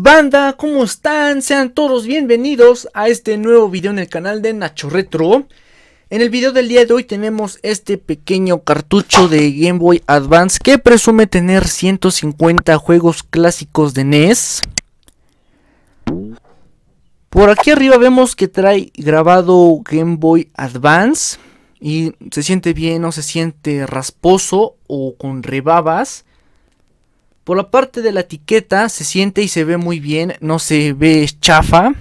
Banda, ¿cómo están? Sean todos bienvenidos a este nuevo video en el canal de Nacho Retro. En el video del día de hoy tenemos este pequeño cartucho de Game Boy Advance que presume tener 150 juegos clásicos de NES. Por aquí arriba vemos que trae grabado Game Boy Advance y se siente bien, o se siente rasposo o con rebabas. Por la parte de la etiqueta se siente y se ve muy bien, no se ve chafa.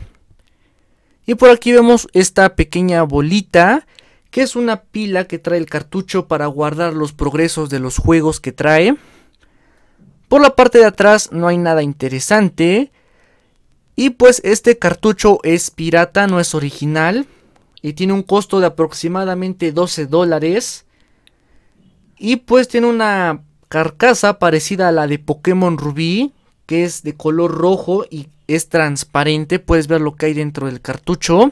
Y por aquí vemos esta pequeña bolita, que es una pila que trae el cartucho para guardar los progresos de los juegos que trae. Por la parte de atrás no hay nada interesante. Y pues este cartucho es pirata, no es original. Y tiene un costo de aproximadamente 12 dólares. Y pues tiene una carcasa parecida a la de Pokémon Rubí, que es de color rojo y es transparente. Puedes ver lo que hay dentro del cartucho.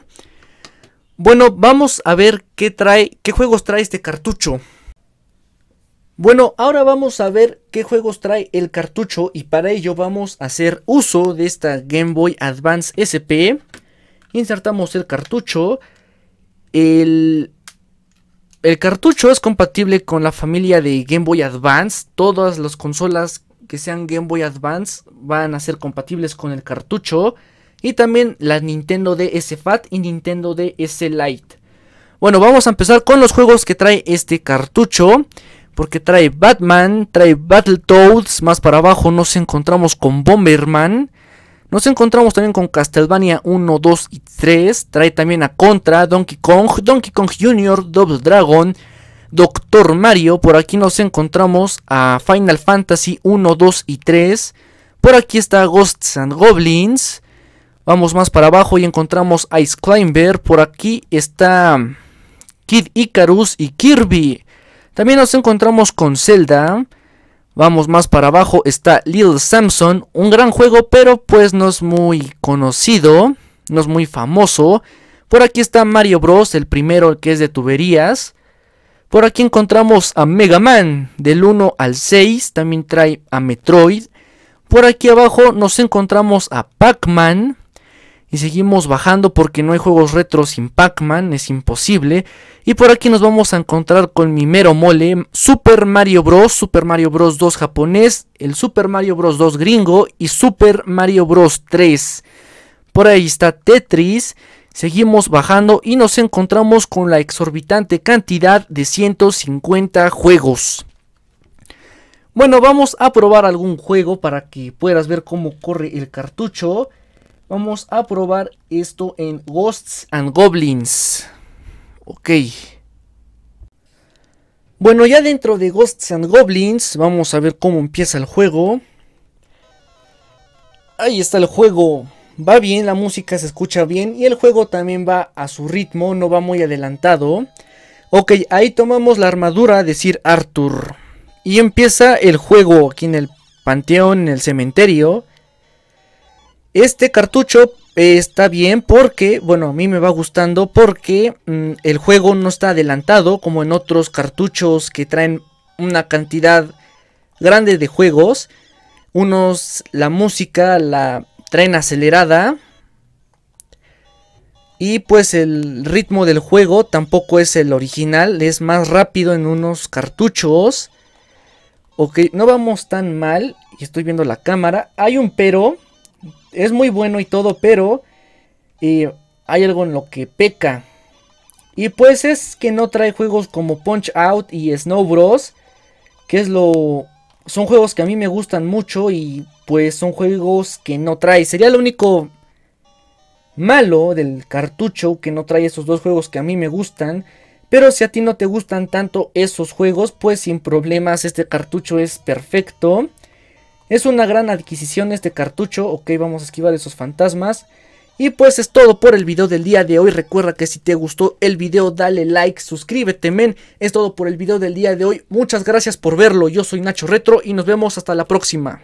Bueno, vamos a ver qué trae, qué juegos trae este cartucho. Bueno, ahora vamos a ver qué juegos trae el cartucho y para ello vamos a hacer uso de esta Game Boy Advance SP. Insertamos el cartucho. El, el cartucho es compatible con la familia de Game Boy Advance. Todas las consolas que sean Game Boy Advance van a ser compatibles con el cartucho. Y también la Nintendo DS Fat y Nintendo DS Lite. Bueno, vamos a empezar con los juegos que trae este cartucho. Porque trae Batman, trae Battletoads. Más para abajo nos encontramos con Bomberman. Nos encontramos también con Castlevania 1, 2 y 3. Trae también a Contra, Donkey Kong, Donkey Kong Jr., Double Dragon, Doctor Mario. Por aquí nos encontramos a Final Fantasy 1, 2 y 3. Por aquí está Ghosts and Goblins. Vamos más para abajo y encontramos Ice Climber. Por aquí está Kid Icarus y Kirby. También nos encontramos con Zelda. Vamos más para abajo, está Little Samson, un gran juego, pero pues no es muy conocido, no es muy famoso. Por aquí está Mario Bros, el primero que es de tuberías. Por aquí encontramos a Mega Man, del 1 al 6, también trae a Metroid. Por aquí abajo nos encontramos a Pac-Man, y seguimos bajando porque no hay juegos retro sin Pac-Man, es imposible. Y por aquí nos vamos a encontrar con mi mero mole, Super Mario Bros, Super Mario Bros 2 japonés, el Super Mario Bros 2 gringo y Super Mario Bros 3. Por ahí está Tetris. Seguimos bajando y nos encontramos con la exorbitante cantidad de 150 juegos. Bueno, vamos a probar algún juego para que puedas ver cómo corre el cartucho. Vamos a probar esto en Ghosts and Goblins. Ok. Bueno, ya dentro de Ghosts and Goblins, vamos a ver cómo empieza el juego. Ahí está el juego. Va bien, la música se escucha bien y el juego también va a su ritmo, no va muy adelantado. Ok, ahí tomamos la armadura de Sir Arthur. Y empieza el juego aquí en el panteón, en el cementerio. Este cartucho está bien porque, bueno, a mí me va gustando porque mm, el juego no está adelantado como en otros cartuchos que traen una cantidad grande de juegos. Unos la música la traen acelerada. Y pues el ritmo del juego tampoco es el original, es más rápido en unos cartuchos. Ok, no vamos tan mal. Y estoy viendo la cámara. Hay un pero es muy bueno y todo, pero eh, hay algo en lo que peca. Y pues es que no trae juegos como Punch Out y Snow Bros. Que es lo... Son juegos que a mí me gustan mucho y pues son juegos que no trae. Sería lo único malo del cartucho que no trae esos dos juegos que a mí me gustan. Pero si a ti no te gustan tanto esos juegos, pues sin problemas este cartucho es perfecto. Es una gran adquisición este cartucho, ok, vamos a esquivar esos fantasmas. Y pues es todo por el video del día de hoy. Recuerda que si te gustó el video, dale like, suscríbete, men. Es todo por el video del día de hoy. Muchas gracias por verlo. Yo soy Nacho Retro y nos vemos hasta la próxima.